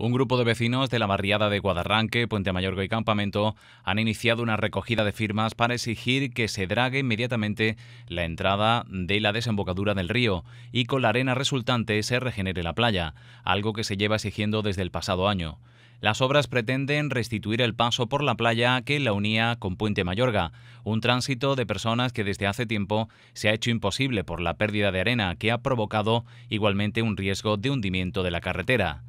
Un grupo de vecinos de la barriada de Guadarranque, Puente Mayorga y Campamento han iniciado una recogida de firmas para exigir que se drague inmediatamente la entrada de la desembocadura del río y con la arena resultante se regenere la playa, algo que se lleva exigiendo desde el pasado año. Las obras pretenden restituir el paso por la playa que la unía con Puente Mayorga, un tránsito de personas que desde hace tiempo se ha hecho imposible por la pérdida de arena que ha provocado igualmente un riesgo de hundimiento de la carretera.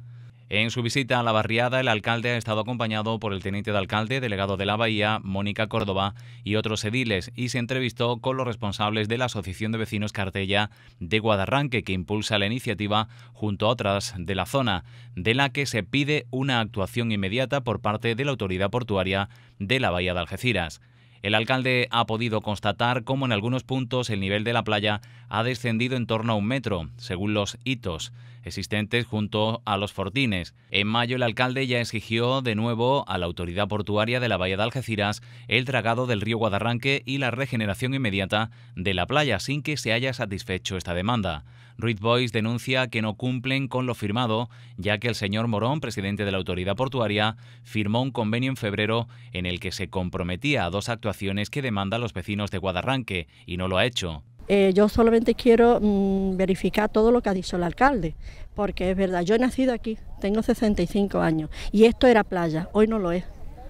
En su visita a la barriada, el alcalde ha estado acompañado por el teniente de alcalde, delegado de la Bahía, Mónica Córdoba, y otros ediles, y se entrevistó con los responsables de la Asociación de Vecinos Cartella de Guadarranque, que impulsa la iniciativa junto a otras de la zona, de la que se pide una actuación inmediata por parte de la autoridad portuaria de la Bahía de Algeciras. El alcalde ha podido constatar cómo en algunos puntos el nivel de la playa ha descendido en torno a un metro, según los hitos existentes junto a los fortines. En mayo el alcalde ya exigió de nuevo a la autoridad portuaria de la bahía de Algeciras el dragado del río Guadarranque y la regeneración inmediata de la playa sin que se haya satisfecho esta demanda. Ruiz Boys denuncia que no cumplen con lo firmado, ya que el señor Morón, presidente de la autoridad portuaria, firmó un convenio en febrero en el que se comprometía a dos actuaciones que demandan los vecinos de Guadarranque y no lo ha hecho. Eh, yo solamente quiero mm, verificar todo lo que ha dicho el alcalde, porque es verdad, yo he nacido aquí, tengo 65 años, y esto era playa, hoy no lo es,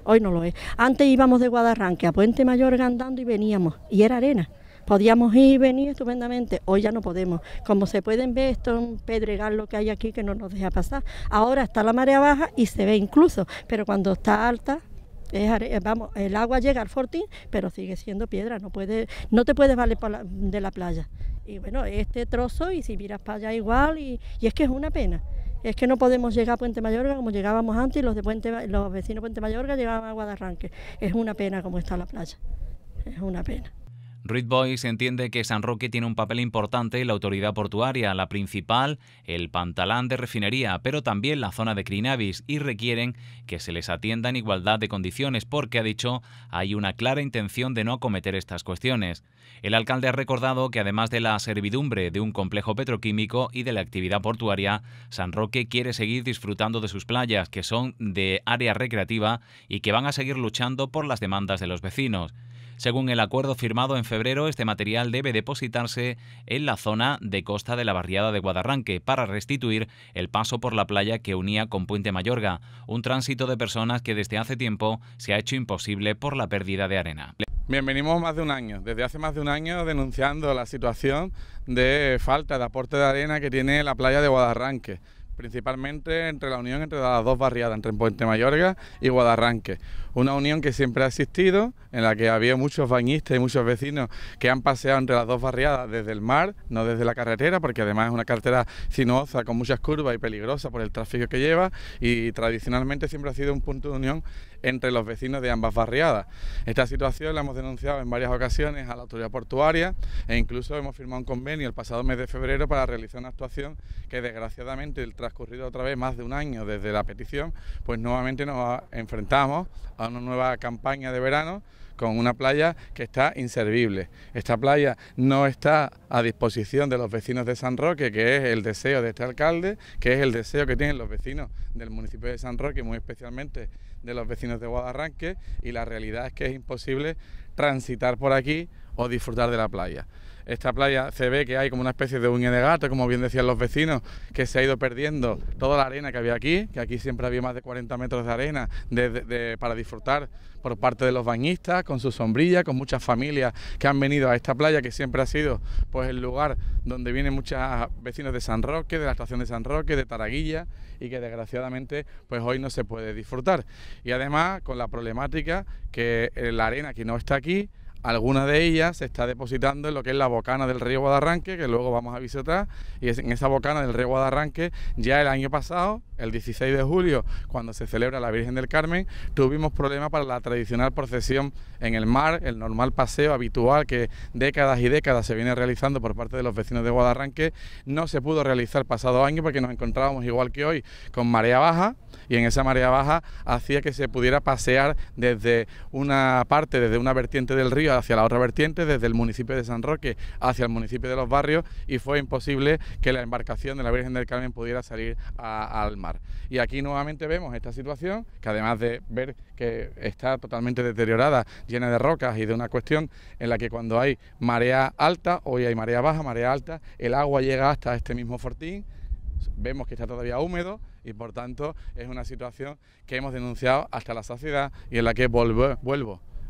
hoy no lo es. Antes íbamos de Guadarranque a Puente Mayor andando y veníamos, y era arena. Podíamos ir y venir estupendamente, hoy ya no podemos. Como se pueden ver, esto es un pedregal lo que hay aquí que no nos deja pasar. Ahora está la marea baja y se ve incluso, pero cuando está alta eh, vamos, el agua llega al fortín, pero sigue siendo piedra, no, puede, no te puedes valer de la playa. Y bueno, este trozo, y si miras para allá igual, y, es que es una pena. Es que no podemos llegar a Puente Mayorga como llegábamos antes y los, de Puente, los vecinos de Puente Mayorga llegaban de arranque Es una pena como está la playa, es una pena. ...Reed Boys entiende que San Roque tiene un papel importante en la autoridad portuaria, la principal, el pantalán de refinería, pero también la zona de Crinavis, y requieren que se les atienda en igualdad de condiciones porque, ha dicho, hay una clara intención de no cometer estas cuestiones. El alcalde ha recordado que además de la servidumbre de un complejo petroquímico y de la actividad portuaria, San Roque quiere seguir disfrutando de sus playas, que son de área recreativa y que van a seguir luchando por las demandas de los vecinos. Según el acuerdo firmado en febrero, este material debe depositarse en la zona de costa de la barriada de Guadarranque para restituir el paso por la playa que unía con Puente Mayorga, un tránsito de personas que desde hace tiempo se ha hecho imposible por la pérdida de arena. Bienvenimos más de un año, desde hace más de un año denunciando la situación de falta de aporte de arena que tiene la playa de Guadarranque principalmente entre la unión entre las dos barriadas, entre Puente Mayorga y Guadarranque. Una unión que siempre ha existido, en la que había muchos bañistas y muchos vecinos que han paseado entre las dos barriadas desde el mar, no desde la carretera, porque además es una carretera sinuosa con muchas curvas y peligrosa por el tráfico que lleva y tradicionalmente siempre ha sido un punto de unión entre los vecinos de ambas barriadas. Esta situación la hemos denunciado en varias ocasiones a la autoridad portuaria e incluso hemos firmado un convenio el pasado mes de febrero para realizar una actuación que desgraciadamente el tráfico ocurrido otra vez más de un año desde la petición, pues nuevamente nos enfrentamos a una nueva campaña de verano con una playa que está inservible. Esta playa no está a disposición de los vecinos de San Roque, que es el deseo de este alcalde, que es el deseo que tienen los vecinos del municipio de San Roque, muy especialmente de los vecinos de Guadarranque, y la realidad es que es imposible transitar por aquí o disfrutar de la playa. Esta playa se ve que hay como una especie de uña de gato, como bien decían los vecinos, que se ha ido perdiendo toda la arena que había aquí, que aquí siempre había más de 40 metros de arena para disfrutar por parte de los bañistas, con su sombrilla, con muchas familias que han venido a esta playa, que siempre ha sido pues el lugar donde vienen muchos vecinos de San Roque, de la estación de San Roque, de Taraguilla, y que desgraciadamente pues hoy no se puede disfrutar. Y además con la problemática que eh, la arena que no está aquí, alguna de ellas se está depositando en lo que es la bocana del río Guadarranque, que luego vamos a visitar, y en esa bocana del río Guadarranque ya el año pasado el 16 de julio, cuando se celebra la Virgen del Carmen, tuvimos problemas para la tradicional procesión en el mar, el normal paseo habitual que décadas y décadas se viene realizando por parte de los vecinos de Guadarranque, no se pudo realizar pasado año porque nos encontrábamos igual que hoy con marea baja y en esa marea baja hacía que se pudiera pasear desde una parte, desde una vertiente del río hacia la otra vertiente, desde el municipio de San Roque hacia el municipio de Los Barrios y fue imposible que la embarcación de la Virgen del Carmen pudiera salir al mar. Y aquí nuevamente vemos esta situación, que además de ver que está totalmente deteriorada, llena de rocas y de una cuestión en la que cuando hay marea alta, hoy hay marea baja, marea alta, el agua llega hasta este mismo fortín, vemos que está todavía húmedo y por tanto es una situación que hemos denunciado hasta la saciedad y en la que vuelvo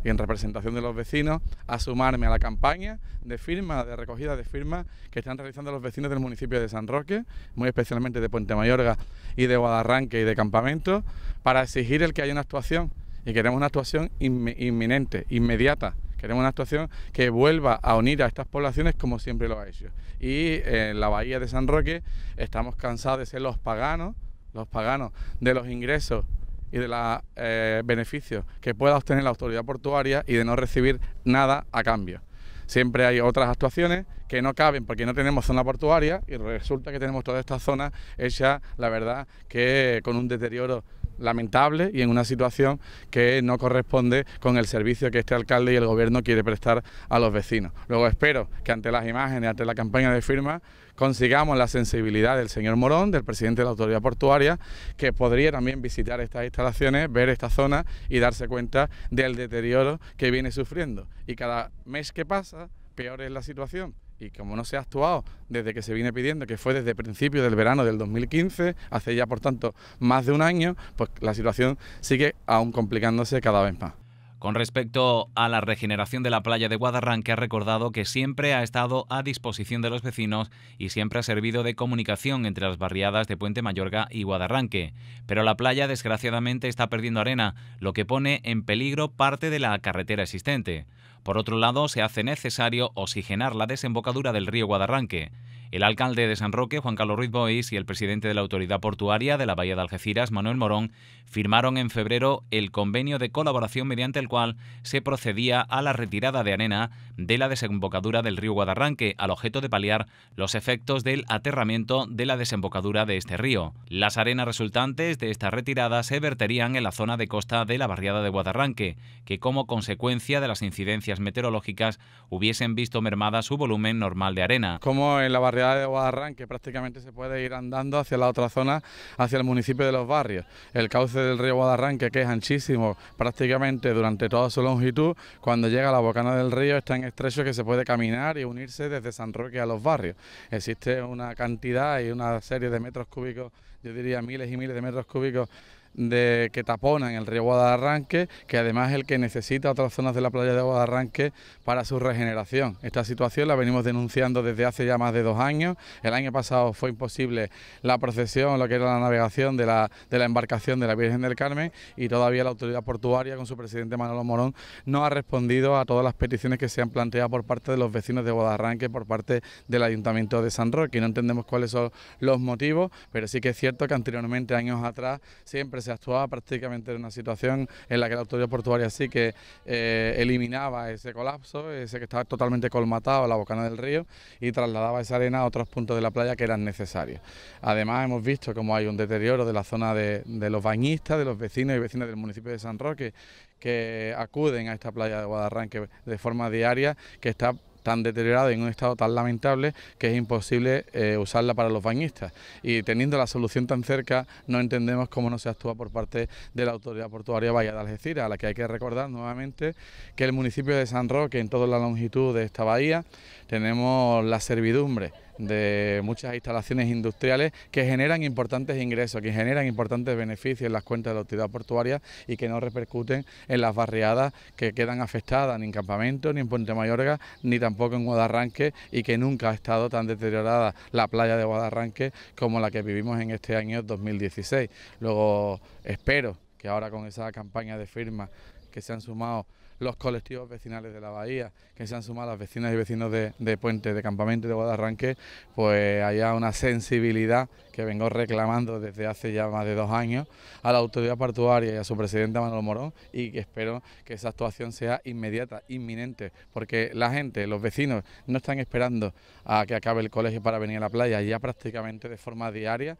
y en representación de los vecinos a sumarme a la campaña de firma de recogida de firmas que están realizando los vecinos del municipio de San Roque, muy especialmente de Puente Mayorga y de Guadarranque y de Campamento, para exigir el que haya una actuación y queremos una actuación inminente, inmediata. Queremos una actuación que vuelva a unir a estas poblaciones como siempre lo ha hecho. Y en la bahía de San Roque estamos cansados de ser los paganos, los paganos de los ingresos y de los eh, beneficios que pueda obtener la autoridad portuaria y de no recibir nada a cambio. Siempre hay otras actuaciones que no caben porque no tenemos zona portuaria y resulta que tenemos toda esta zona hecha, la verdad, que con un deterioro lamentable y en una situación que no corresponde con el servicio que este alcalde y el gobierno quiere prestar a los vecinos. Luego espero que ante las imágenes, ante la campaña de firma, consigamos la sensibilidad del señor Morón, del presidente de la autoridad portuaria, que podría también visitar estas instalaciones, ver esta zona y darse cuenta del deterioro que viene sufriendo. Y cada mes que pasa, peor es la situación y como no se ha actuado desde que se viene pidiendo, que fue desde principios del verano del 2015, hace ya por tanto más de un año, pues la situación sigue aún complicándose cada vez más. Con respecto a la regeneración de la playa de Guadarranque, ha recordado que siempre ha estado a disposición de los vecinos y siempre ha servido de comunicación entre las barriadas de Puente Mayorga y Guadarranque. Pero la playa, desgraciadamente, está perdiendo arena, lo que pone en peligro parte de la carretera existente. Por otro lado, se hace necesario oxigenar la desembocadura del río Guadarranque. El alcalde de San Roque, Juan Carlos Ruiz Bois, y el presidente de la Autoridad Portuaria de la Bahía de Algeciras, Manuel Morón, firmaron en febrero el convenio de colaboración mediante el cual se procedía a la retirada de arena de la desembocadura del río Guadarranque, al objeto de paliar los efectos del aterramiento de la desembocadura de este río. Las arenas resultantes de esta retirada se verterían en la zona de costa de la barriada de Guadarranque, que como consecuencia de las incidencias meteorológicas hubiesen visto mermada su volumen normal de arena. Como en la barriada de Guadarranque prácticamente se puede ir andando hacia la otra zona, hacia el municipio de Los Barrios. El cauce del río Guadarranque, que es anchísimo prácticamente durante toda su longitud, cuando llega a la bocana del río es tan estrecho que se puede caminar y unirse desde San Roque a Los Barrios. Existe una cantidad y una serie de metros cúbicos, yo diría miles y miles de metros cúbicos de, que en el río Guadarranque, que además es el que necesita otras zonas de la playa de Guadarranque para su regeneración. Esta situación la venimos denunciando desde hace ya más de dos años. El año pasado fue imposible la procesión, lo que era la navegación de la, de la embarcación de la Virgen del Carmen y todavía la autoridad portuaria con su presidente Manolo Morón no ha respondido a todas las peticiones que se han planteado por parte de los vecinos de Guadarranque, por parte del Ayuntamiento de San Roque. No entendemos cuáles son los motivos, pero sí que es cierto que anteriormente, años atrás, siempre se actuaba prácticamente en una situación en la que la autoridad portuaria sí que eh, eliminaba ese colapso, ese que estaba totalmente colmatado a la bocana del río y trasladaba esa arena a otros puntos de la playa que eran necesarios. Además hemos visto como hay un deterioro de la zona de, los bañistas, de los vecinos y vecinas del municipio de San Roque que acuden a esta playa de Guadarranque de forma diaria, que está tan deteriorada y en un estado tan lamentable que es imposible eh, usarla para los bañistas. Y teniendo la solución tan cerca, no entendemos cómo no se actúa por parte de la autoridad portuaria Bahía de Algeciras, a la que hay que recordar nuevamente que el municipio de San Roque, en toda la longitud de esta bahía, tenemos la servidumbre de muchas instalaciones industriales que generan importantes ingresos, que generan importantes beneficios en las cuentas de la autoridad portuaria y que no repercuten en las barriadas que quedan afectadas, ni en Campamento, ni en Puente Mayorga, ni tampoco en Guadarranque y que nunca ha estado tan deteriorada la playa de Guadarranque como la que vivimos en este año 2016. Luego espero que ahora con esa campaña de firmas que se han sumado los colectivos vecinales de la bahía, que se han sumado a las vecinas y vecinos de, de Puente, de Campamento de Guadarranque, pues haya una sensibilidad que vengo reclamando desde hace ya más de dos años a la autoridad portuaria y a su presidente Manuel Morón y que espero que esa actuación sea inmediata, inminente, porque la gente, los vecinos, no están esperando a que acabe el colegio para venir a la playa, ya prácticamente de forma diaria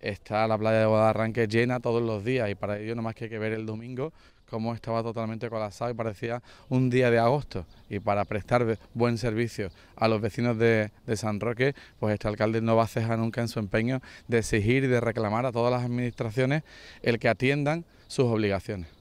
está la playa de Guadarranque llena todos los días y para ello más que hay que ver el domingo cómo estaba totalmente colapsado y parecía un día de agosto. Y para prestar buen servicio a los vecinos de, de, San Roque, pues este alcalde no va a cejar nunca en su empeño de exigir y de reclamar a todas las administraciones el que atiendan sus obligaciones.